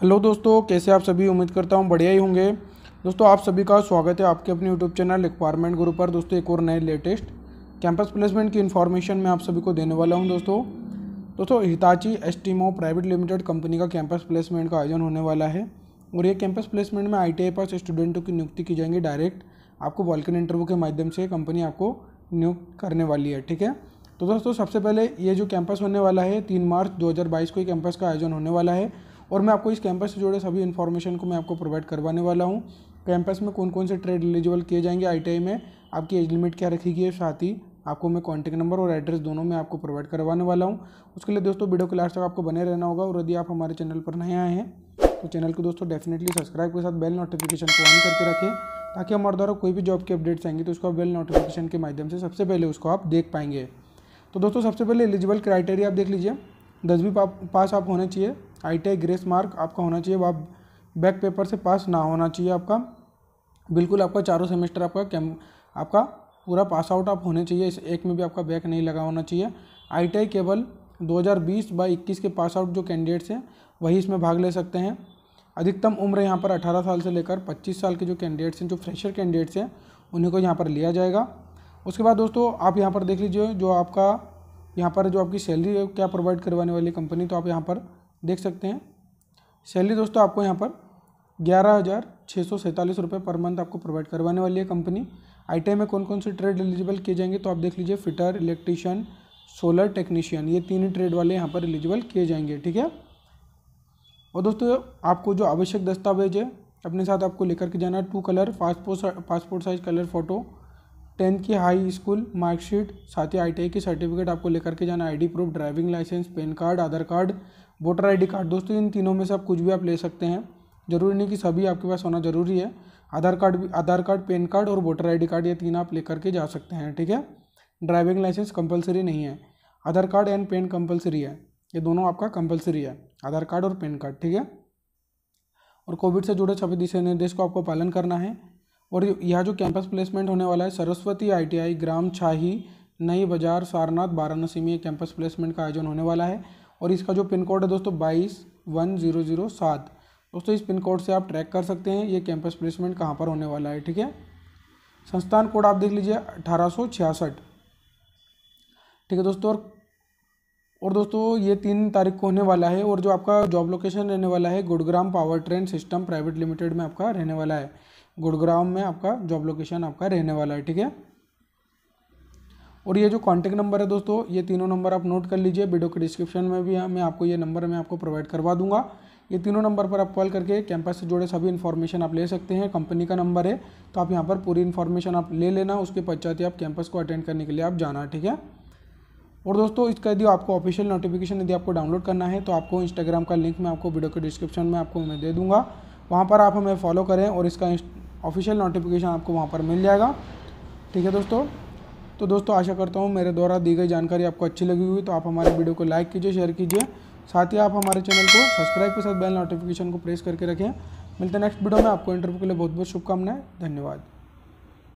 hello दोस्तों कैसे आप सभी उम्मीद करता हूँ बढ़िया ही होंगे दोस्तों आप सभी का स्वागत है आपके अपने यूट्यूब चैनल रिक्वायरमेंट गुरु पर दोस्तों एक और नए लेटेस्ट कैंपस प्लेसमेंट की इन्फॉर्मेशन मैं आप सभी को देने वाला हूँ दोस्तों दोस्तों Hitachi S private limited company का कैंपस प्लेसमेंट का आयोजन होने वाला है और ये कैंपस प्लेसमेंट में आई पास स्टूडेंटों की नियुक्ति की जाएंगी डायरेक्ट आपको वॉल्किन इंटरव्यू के माध्यम से कंपनी आपको नियुक्त करने वाली है ठीक है तो दोस्तों सबसे पहले ये जो कैंपस होने वाला है तीन मार्च 2022 को ये कैंपस का आयोजन होने वाला है और मैं आपको इस कैंपस से जुड़े सभी इन्फॉर्मेशन को मैं आपको प्रोवाइड करवाने वाला हूँ कैंपस में कौन कौन से ट्रेड एलिजिबल किए जाएंगे आई में आपकी एज लिमिट क्या रखी गई है साथ ही आपको मैं कॉन्टैक्ट नंबर और एड्रेस दोनों में आपको प्रोवाइड करवाने वाला हूँ उसके लिए दोस्तों वीडियो क्लास तक आपको बने रहना होगा और यदि आप हमारे चैनल पर नए आए हैं तो चैनल को दोस्तों डेफिनेटली सब्सक्राइब के साथ बेल नोटिफिकेशन को ऑन करके रखें ताकि हमारे द्वारा कोई भी जॉब के अपडेट्स आएंगे तो उसको आप बेल नोटिफिकेशन के माध्यम से सबसे पहले उसको आप देख पाएंगे तो दोस्तों सबसे पहले एलिजिबल क्राइटेरिया आप देख लीजिए दसवीं पा, पास आप होने चाहिए आई ग्रेस मार्क आपका होना चाहिए आप बैक पेपर से पास ना होना चाहिए आपका बिल्कुल आपका चारों सेमेस्टर आपका कैम आपका पूरा पास आउट आप होने चाहिए इस एक में भी आपका बैक नहीं लगा होना चाहिए आई केवल 2020 बाई इक्कीस के पास आउट जो कैंडिडेट्स हैं वही इसमें भाग ले सकते हैं अधिकतम उम्र यहाँ पर 18 साल से लेकर 25 साल के जो कैंडिडेट्स हैं जो फ्रेशर कैंडिडेट्स हैं उन्हीं को यहाँ पर लिया जाएगा उसके बाद दोस्तों आप यहाँ पर देख लीजिए जो आपका यहाँ पर जो आपकी सैलरी है क्या प्रोवाइड करवाने वाली कंपनी तो आप यहाँ पर देख सकते हैं सैलरी दोस्तों आपको यहाँ पर ग्यारह हज़ार छः सौ सैंतालीस रुपये पर मंथ आपको प्रोवाइड करवाने वाली है कंपनी आई में कौन कौन से ट्रेड एलिजिबल किए जाएंगे तो आप देख लीजिए फिटर इलेक्ट्रीशियन सोलर टेक्नीशियन ये तीन ही ट्रेड वाले यहाँ पर एलिजिबल किए जाएंगे ठीक है और दोस्तों आपको जो आवश्यक दस्तावेज है अपने साथ आपको लेकर के जाना two colour passport passport size colour photo tenth की हाई स्कूल मार्कशीट साथ ही आई की सर्टिफिकेट आपको लेकर के जाना ID proof driving licence PAN card Aadhaar card voter ID card दोस्तों इन तीनों में से आप कुछ भी आप ले सकते हैं जरूरी नहीं कि सभी आपके पास होना जरूरी है आधार कार्ड भी आधार कार्ड पेन कार्ड और वोटर आईडी कार्ड ये तीन आप लेकर के जा सकते हैं ठीक है ड्राइविंग लाइसेंस कंपलसरी नहीं है Aadhaar card and PAN compulsory है ये दोनों आपका कंपलसरी है आधार कार्ड और पेन कार्ड ठीक है और कोविड से जुड़े सभी दिशा निर्देश को आपको पालन करना है और यह जो कैंपस प्लेसमेंट होने वाला है सरस्वती आईटीआई ग्राम छाही नई बाजार सारनाथ वाराणसी में कैंपस प्लेसमेंट का आयोजन होने वाला है और इसका जो पिन कोड है दोस्तों बाईस वन जीरो जीरो सात दोस्तों इस पिन कोड से आप ट्रैक कर सकते हैं ये कैंपस प्लेसमेंट कहाँ पर होने वाला है ठीक है संस्थान कोड आप देख लीजिए अठारह ठीक है दोस्तों और और दोस्तों ये तीन तारीख को होने वाला है और जो आपका जॉब लोकेशन रहने वाला है Gurugram power train system private limited में आपका रहने वाला है गुड़ग्राम में आपका जॉब लोकेशन आपका रहने वाला है ठीक है और ये जो कॉन्टैक्ट नंबर है दोस्तों ये तीनों नंबर आप नोट कर लीजिए वीडियो के डिस्क्रिप्शन में भी मैं आपको ये नंबर मैं आपको प्रोवाइड करवा दूंगा ये तीनों नंबर पर आप कॉल करके कैंपस से जुड़े सभी इन्फॉर्मेशन आप ले सकते हैं कंपनी का नंबर है तो आप यहाँ पर पूरी इन्फॉर्मेशन आप ले लेना उसके पश्चात ही आप कैंपस को अटेंड करने के लिए आप जाना ठीक है और दोस्तों इसका यदि आपको ऑफिशियल नोटिफिकेशन यदि आपको डाउनलोड करना है तो आपको इंस्टाग्राम का लिंक मैं आपको वीडियो के डिस्क्रिप्शन में आपको मैं दे दूँगा वहाँ पर आप हमें फॉलो करें और इसका ऑफिशियल नोटिफिकेशन आपको वहाँ पर मिल जाएगा ठीक है दोस्तों तो दोस्तों आशा करता हूँ मेरे द्वारा दी गई जानकारी आपको अच्छी लगी हुई तो आप हमारे वीडियो को लाइक कीजिए शेयर कीजिए साथ ही आप हमारे चैनल को सब्सक्राइब के साथ बेल नोटिफिकेशन को प्रेस करके रखें मिलते हैं नेक्स्ट वीडियो में आपको इंटरव्यू के लिए बहुत बहुत शुभकामनाएं धन्यवाद